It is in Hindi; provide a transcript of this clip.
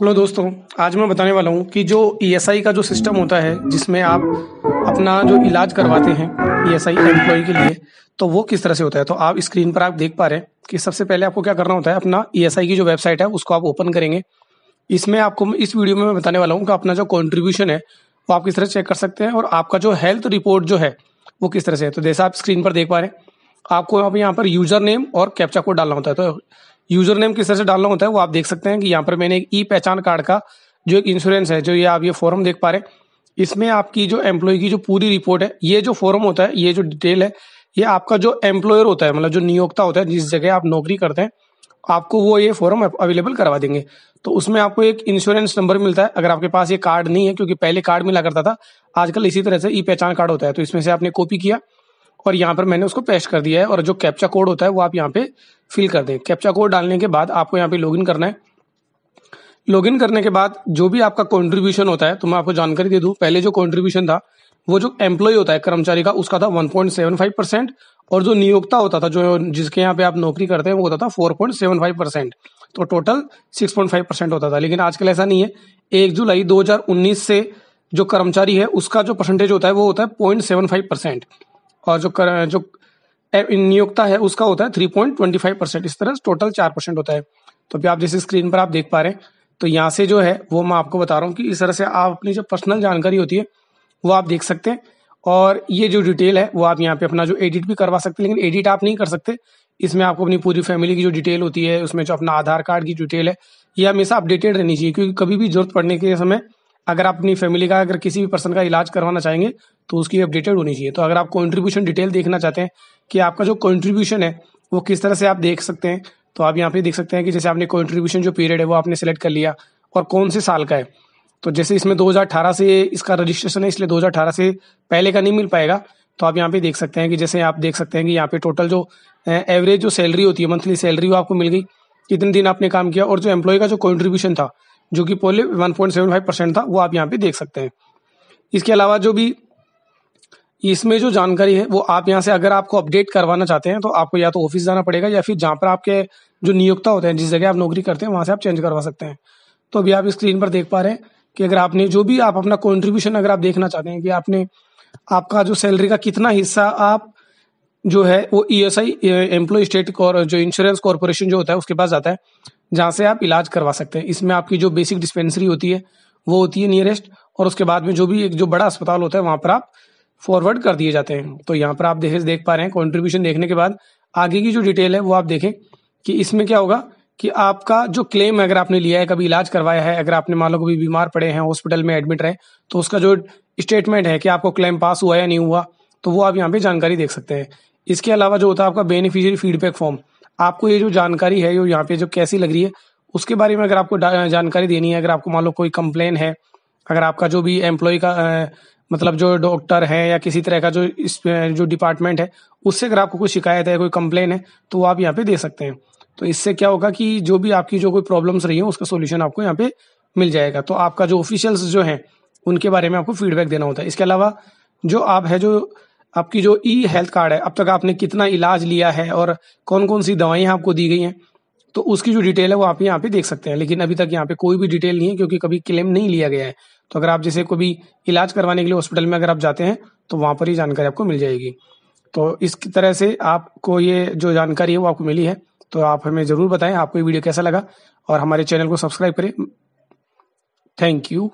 हेलो दोस्तों आज मैं बताने वाला हूँ कि जो ई e का जो सिस्टम होता है जिसमें आप अपना जो इलाज करवाते हैं ई एस एम्प्लॉय के लिए तो वो किस तरह से होता है तो आप स्क्रीन पर आप देख पा रहे हैं कि सबसे पहले आपको क्या करना होता है अपना ई e की जो वेबसाइट है उसको आप ओपन करेंगे इसमें आपको इस वीडियो में मैं बताने वाला हूँ कि अपना जो कॉन्ट्रीब्यूशन है वो आप किस तरह चेक कर सकते हैं और आपका जो हेल्थ रिपोर्ट जो है वो किस तरह से है तो जैसा आप स्क्रीन पर देख पा रहे हैं आपको यहाँ पर यूजर नेम और कैप्चा कोड डालना होता है तो यूजर नेम किस तरह से डालना होता है वो आप देख सकते हैं कि यहाँ पर मैंने एक ई पहचान कार्ड का जो एक इंश्योरेंस है जो ये आप ये फॉरम देख पा रहे हैं इसमें आपकी जो एम्प्लॉय की जो पूरी रिपोर्ट है ये जो फॉर्म होता है ये जो डिटेल है ये आपका जो एम्प्लॉयर होता है मतलब जो नियोक्ता होता है जिस जगह आप नौकरी करते हैं आपको वो ये फॉरम अवेलेबल करवा देंगे तो उसमें आपको एक इंश्योरेंस नंबर मिलता है अगर आपके पास ये कार्ड नहीं है क्योंकि पहले कार्ड मिला करता था आजकल इसी तरह से ई पहचान कार्ड होता है तो इसमें से आपने कॉपी किया और यहाँ पर मैंने उसको पेस्ट कर दिया है और जो कैप्चा कोड होता है वो आप यहाँ पे फिल कर दें कैप्चा कोड डालने के बाद आपको यहाँ पे लॉगिन करना है लॉगिन करने के बाद जो भी आपका कॉन्ट्रीब्यूशन होता है तो मैं आपको जानकारी दे दूँ पहले जो कॉन्ट्रीब्यूशन था वो जो एम्प्लॉय होता है कर्मचारी का उसका था फाइव परसेंट और जो नियोक्ता होता था जो जिसके यहाँ पे आप नौकरी करते हैं वो होता था फाइव परसेंट तो टोटल फाइव परसेंट होता था लेकिन आजकल ऐसा नहीं है एक जुलाई उन्नीस से जो कर्मचारी है उसका जो परसेंटेज होता है वो होता है पॉइंट सेवन फाइव परसेंट और जो कर, जो नियोक्ता है उसका होता है three point twenty five percent इस तरह टोटल चार परसेंट होता है तो अभी आप जैसे स्क्रीन पर आप देख पा रहे हैं तो यहाँ से जो है वो मैं आपको बता रहा हूँ कि इस तरह से आप अपनी जो पर्सनल जानकारी होती है वो आप देख सकते हैं और ये जो डिटेल है वो आप यहाँ पे अपना जो एडिट भी करवा सकते हैं लेकिन एडिट आप नहीं कर सकते इसमें आपको अपनी पूरी फैमिली की जो डिटेल होती है उसमें जो अपना आधार कार्ड की डिटेल है ये हमेशा अपडेटेड रहनी चाहिए क्योंकि कभी भी जरूरत पड़ने के समय अगर आप अपनी फैमिली का अगर किसी भी पर्सन का इलाज करवाना चाहेंगे तो उसकी अपडेटेड होनी चाहिए तो अगर आप कॉन्ट्रीब्यूशन डिटेल देखना चाहते हैं कि आपका जो कॉन्ट्रीब्यूशन है वो किस तरह से आप देख सकते हैं तो आप यहाँ पे देख सकते हैं कि जैसे आपने कॉन्ट्रीब्यूशन जो पीरियड है वो आपने सेलेक्ट कर लिया और कौन से साल का है तो जैसे इसमें 2018 से इसका रजिस्ट्रेशन है इसलिए 2018 से पहले का नहीं मिल पाएगा तो आप यहाँ पे देख सकते हैं कि जैसे आप देख सकते हैं कि यहाँ पे टोटल जो एवरेज जो सैलरी होती है मंथली सैलरी वो आपको मिल गई कितने दिन आपने काम किया और जो एम्प्लॉय का जो कॉन्ट्रीब्यूशन था जो कि पहले 1.75 परसेंट था वो आप यहाँ पे देख सकते हैं इसके अलावा जो भी इसमें जो जानकारी है वो आप यहाँ से अगर आपको अपडेट करवाना चाहते हैं तो आपको या तो ऑफिस जाना पड़ेगा या फिर जहाँ पर आपके जो नियोक्ता होते हैं जिस जगह आप नौकरी करते हैं वहाँ से आप चेंज करवा सकते हैं तो अभी आप स्क्रीन पर देख पा रहे हैं कि अगर आपने जो भी आप अपना कॉन्ट्रीब्यूशन अगर आप देखना चाहते हैं कि आपने आपका जो सैलरी का कितना हिस्सा आप जो है वो E S I employ state और जो इंश्योरेंस कॉरपोरेशन जो होता है उसके पास जाता है जहाँ से आप इलाज करवा सकते हैं इसमें आपकी जो बेसिक डिस्पेंसरी होती है वो होती है नियरेस्ट और उसके बाद में जो भी एक जो बड़ा अस्पताल होता है वहाँ पर आप फॉरवर्ड कर दिए जाते हैं तो यहाँ पर आप देख देख पा रहे हैं कॉन्ट्रीब्यूशन देखने के बाद आगे की जो डिटेल है वो आप देखें कि इसमें क्या होगा कि आपका जो क्लेम अगर आपने लिया है कभी इलाज करवाया है अगर आपने मान लो कभी बीमार पड़े हैं हॉस्पिटल में एडमिट रहे तो उसका जो स्टेटमेंट है कि आपको क्लेम पास हुआ या नहीं हुआ तो वो आप यहाँ पे जानकारी देख सकते हैं इसके अलावा जो होता है आपका बेनिफिशियरी फीडबैक फॉर्म आपको ये जो जानकारी है जो यहाँ पे जो कैसी लग रही है उसके बारे में अगर आपको जानकारी देनी है अगर आपको मान लो कोई कंप्लेन है अगर आपका जो भी एम्प्लॉय का मतलब जो डॉक्टर है या किसी तरह का जो इस जो डिपार्टमेंट है उससे अगर आपको कोई शिकायत है कोई कंप्लेन है तो आप यहाँ पे दे सकते हैं तो इससे क्या होगा कि जो भी आपकी जो कोई प्रॉब्लम्स रही है उसका सोल्यूशन आपको यहाँ पे मिल जाएगा तो आपका जो ऑफिशियल्स जो हैं उनके बारे में आपको फीडबैक देना होता है इसके अलावा जो आप है जो आपकी जो ई हेल्थ कार्ड है अब तक आपने कितना इलाज लिया है और कौन कौन सी दवाइयाँ आपको दी गई हैं तो उसकी जो डिटेल है वो आप यहाँ पे देख सकते हैं लेकिन अभी तक यहाँ पे कोई भी डिटेल नहीं है क्योंकि कभी क्लेम नहीं लिया गया है तो अगर आप जैसे कोई इलाज करवाने के लिए हॉस्पिटल में अगर आप जाते हैं तो वहां पर ही जानकारी आपको मिल जाएगी तो इस तरह से आपको ये जो जानकारी है वो आपको मिली है तो आप हमें ज़रूर बताएं आपको ये वीडियो कैसा लगा और हमारे चैनल को सब्सक्राइब करें थैंक यू